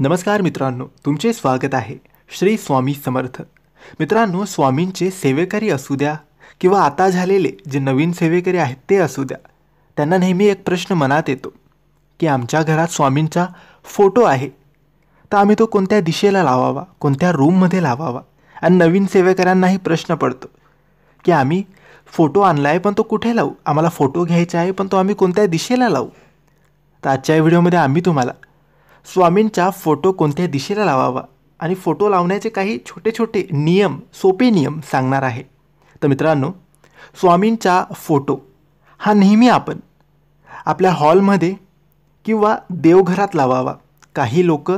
नमस्कार मित्रांनो तुमचे स्वागत आहे श्री स्वामी समर्थ मित्रांनो स्वामींचे सेवेकरी असू द्या किंवा आता झालेले जे नवीन सेवेकरी आहेत ते असू द्या त्यांना नेहमी एक प्रश्न मनात येतो की आमच्या घरात स्वामींचा फोटो आहे तर आम्ही तो कोणत्या दिशेला लावावा कोणत्या रूममध्ये लावावा आणि नवीन सेवेकऱ्यांनाही प्रश्न पडतो की आम्ही फोटो आणला आहे पण तो कुठे लावू आम्हाला फोटो घ्यायचा आहे पण तो आम्ही कोणत्या दिशेला लावू तर आजच्या व्हिडिओमध्ये आम्ही तुम्हाला स्वामींचा फोटो कोणत्या दिशेला लावावा आणि फोटो लावण्याचे काही छोटे छोटे नियम सोपे नियम सांगणार आहे तर मित्रांनो स्वामींचा फोटो हा नेहमी आपण आपल्या हॉलमध्ये किंवा देवघरात लावावा काही लोक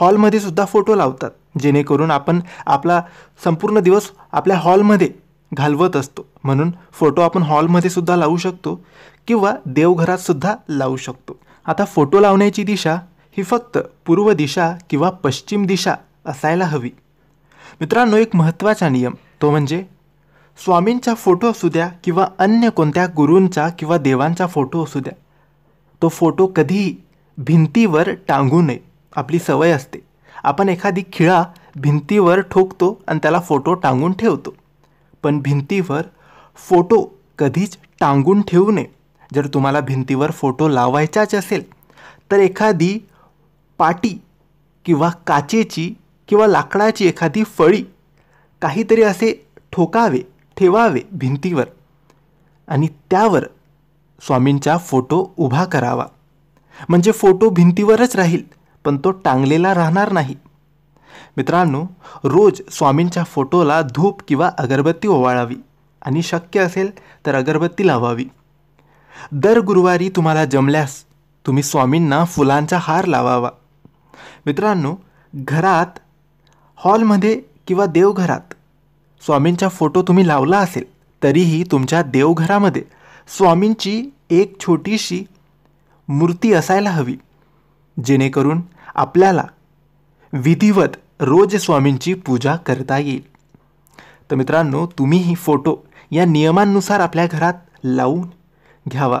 हॉलमध्ये सुद्धा फोटो लावतात जेणेकरून आपण आपला संपूर्ण दिवस आपल्या हॉलमध्ये घालवत असतो म्हणून फोटो आपण हॉलमध्ये सुद्धा लावू शकतो किंवा देवघरात सुद्धा लावू शकतो आता फोटो लावण्याची दिशा ही फक्त पूर्व दिशा किंवा पश्चिम दिशा असायला हवी मित्रांनो एक महत्त्वाचा नियम तो म्हणजे स्वामींचा फोटो असू द्या किंवा अन्य कोणत्या गुरूंचा किंवा देवांचा फोटो असू द्या तो फोटो कधीही भिंतीवर टांगू नये आपली सवय असते आपण एखादी खिळा भिंतीवर ठोकतो आणि त्याला फोटो टांगून ठेवतो पण भिंतीवर फोटो कधीच टांगून ठेवू नये जर तुम्हाला भिंतीवर फोटो लावायचाच असेल तर एखादी पाटी किंवा काचेची किंवा लाकडाची एखादी फळी काहीतरी असे ठोकावे ठेवावे भिंतीवर आणि त्यावर स्वामींचा फोटो उभा करावा म्हणजे फोटो भिंतीवरच राहील पण तो टांगलेला राहणार नाही मित्रांनो रोज स्वामींच्या फोटोला धूप किंवा अगरबत्ती ओवाळावी आणि शक्य असेल तर अगरबत्ती लावावी दर गुरुवारी तुम्हाला जमल्यास तुम्ही स्वामींना फुलांचा हार लावावा मित्रांनो घरात हॉलमध्ये किंवा देवघरात स्वामींचा फोटो तुम्ही लावला असेल तरीही तुमच्या देवघरामध्ये स्वामींची एक छोटीशी मूर्ती असायला हवी जेणेकरून आपल्याला विधिवत रोज स्वामींची पूजा करता येईल तर मित्रांनो तुम्हीही फोटो या नियमांनुसार आपल्या घरात लावून घ्यावा